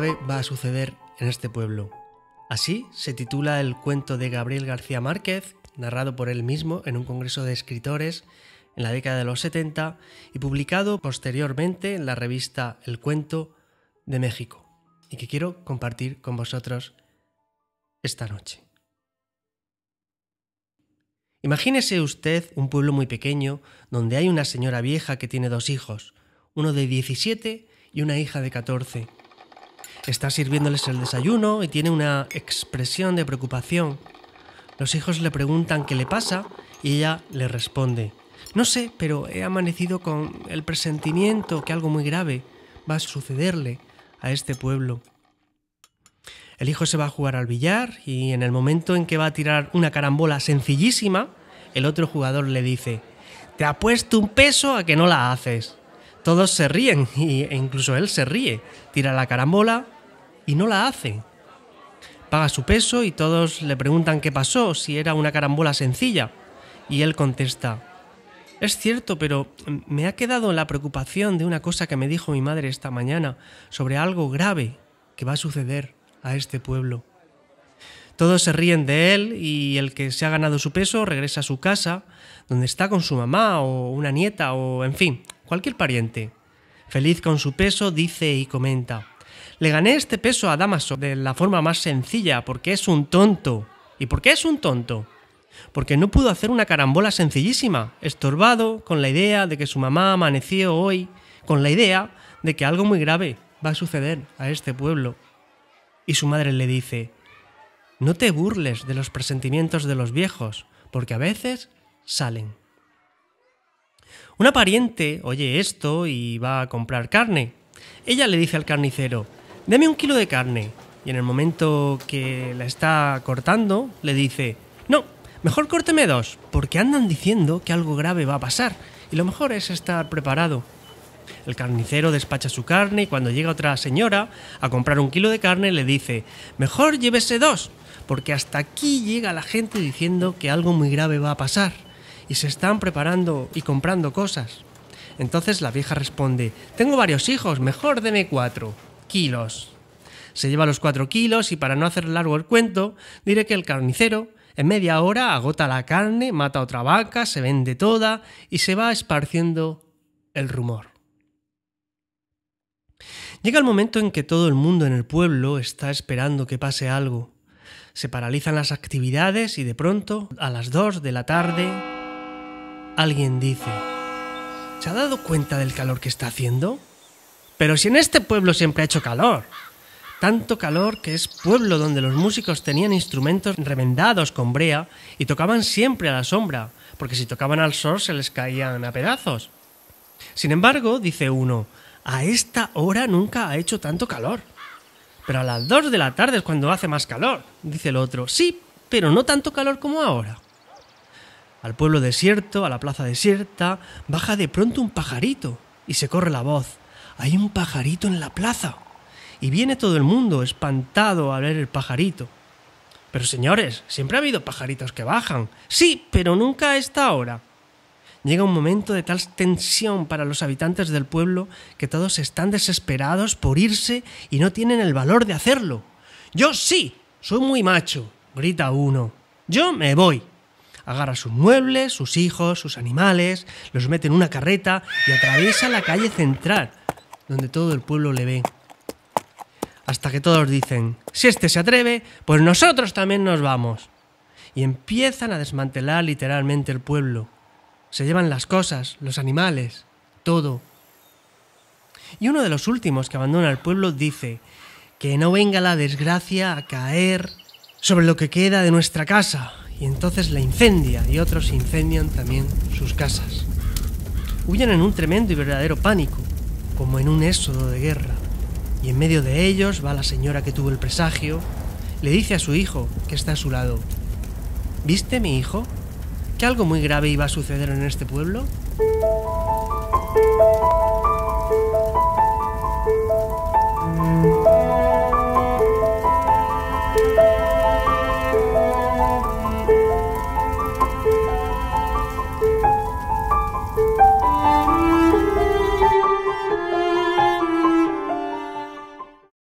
va a suceder en este pueblo. Así se titula el cuento de Gabriel García Márquez, narrado por él mismo en un congreso de escritores en la década de los 70 y publicado posteriormente en la revista El Cuento de México, y que quiero compartir con vosotros esta noche. Imagínese usted un pueblo muy pequeño donde hay una señora vieja que tiene dos hijos, uno de 17 y una hija de 14. Está sirviéndoles el desayuno y tiene una expresión de preocupación. Los hijos le preguntan qué le pasa y ella le responde, no sé, pero he amanecido con el presentimiento que algo muy grave va a sucederle a este pueblo. El hijo se va a jugar al billar y en el momento en que va a tirar una carambola sencillísima, el otro jugador le dice, te apuesto un peso a que no la haces. Todos se ríen e incluso él se ríe. Tira la carambola, y no la hace. Paga su peso y todos le preguntan qué pasó, si era una carambola sencilla. Y él contesta, es cierto, pero me ha quedado la preocupación de una cosa que me dijo mi madre esta mañana sobre algo grave que va a suceder a este pueblo. Todos se ríen de él y el que se ha ganado su peso regresa a su casa, donde está con su mamá o una nieta o, en fin, cualquier pariente. Feliz con su peso, dice y comenta. Le gané este peso a Damaso de la forma más sencilla, porque es un tonto. ¿Y por qué es un tonto? Porque no pudo hacer una carambola sencillísima, estorbado con la idea de que su mamá amaneció hoy, con la idea de que algo muy grave va a suceder a este pueblo. Y su madre le dice, no te burles de los presentimientos de los viejos, porque a veces salen. Una pariente oye esto y va a comprar carne. Ella le dice al carnicero, deme un kilo de carne. Y en el momento que la está cortando, le dice, no, mejor córteme dos, porque andan diciendo que algo grave va a pasar, y lo mejor es estar preparado. El carnicero despacha su carne y cuando llega otra señora a comprar un kilo de carne le dice, mejor llévese dos, porque hasta aquí llega la gente diciendo que algo muy grave va a pasar, y se están preparando y comprando cosas. Entonces la vieja responde, tengo varios hijos, mejor deme cuatro kilos. Se lleva los cuatro kilos y para no hacer largo el cuento, diré que el carnicero en media hora agota la carne, mata otra vaca, se vende toda y se va esparciendo el rumor. Llega el momento en que todo el mundo en el pueblo está esperando que pase algo. Se paralizan las actividades y de pronto, a las 2 de la tarde, alguien dice, ¿se ha dado cuenta del calor que está haciendo? Pero si en este pueblo siempre ha hecho calor. Tanto calor que es pueblo donde los músicos tenían instrumentos remendados con brea y tocaban siempre a la sombra, porque si tocaban al sol se les caían a pedazos. Sin embargo, dice uno, a esta hora nunca ha hecho tanto calor. Pero a las dos de la tarde es cuando hace más calor, dice el otro. Sí, pero no tanto calor como ahora. Al pueblo desierto, a la plaza desierta, baja de pronto un pajarito y se corre la voz hay un pajarito en la plaza. Y viene todo el mundo espantado a ver el pajarito. Pero señores, siempre ha habido pajaritos que bajan. Sí, pero nunca a esta hora. Llega un momento de tal tensión para los habitantes del pueblo que todos están desesperados por irse y no tienen el valor de hacerlo. Yo sí, soy muy macho, grita uno. Yo me voy. Agarra sus muebles, sus hijos, sus animales, los mete en una carreta y atraviesa la calle central donde todo el pueblo le ve. Hasta que todos dicen, si este se atreve, pues nosotros también nos vamos. Y empiezan a desmantelar literalmente el pueblo. Se llevan las cosas, los animales, todo. Y uno de los últimos que abandona el pueblo dice, que no venga la desgracia a caer sobre lo que queda de nuestra casa. Y entonces la incendia y otros incendian también sus casas. Huyen en un tremendo y verdadero pánico, como en un éxodo de guerra, y en medio de ellos va la señora que tuvo el presagio, le dice a su hijo, que está a su lado, ¿viste mi hijo? ¿Que algo muy grave iba a suceder en este pueblo?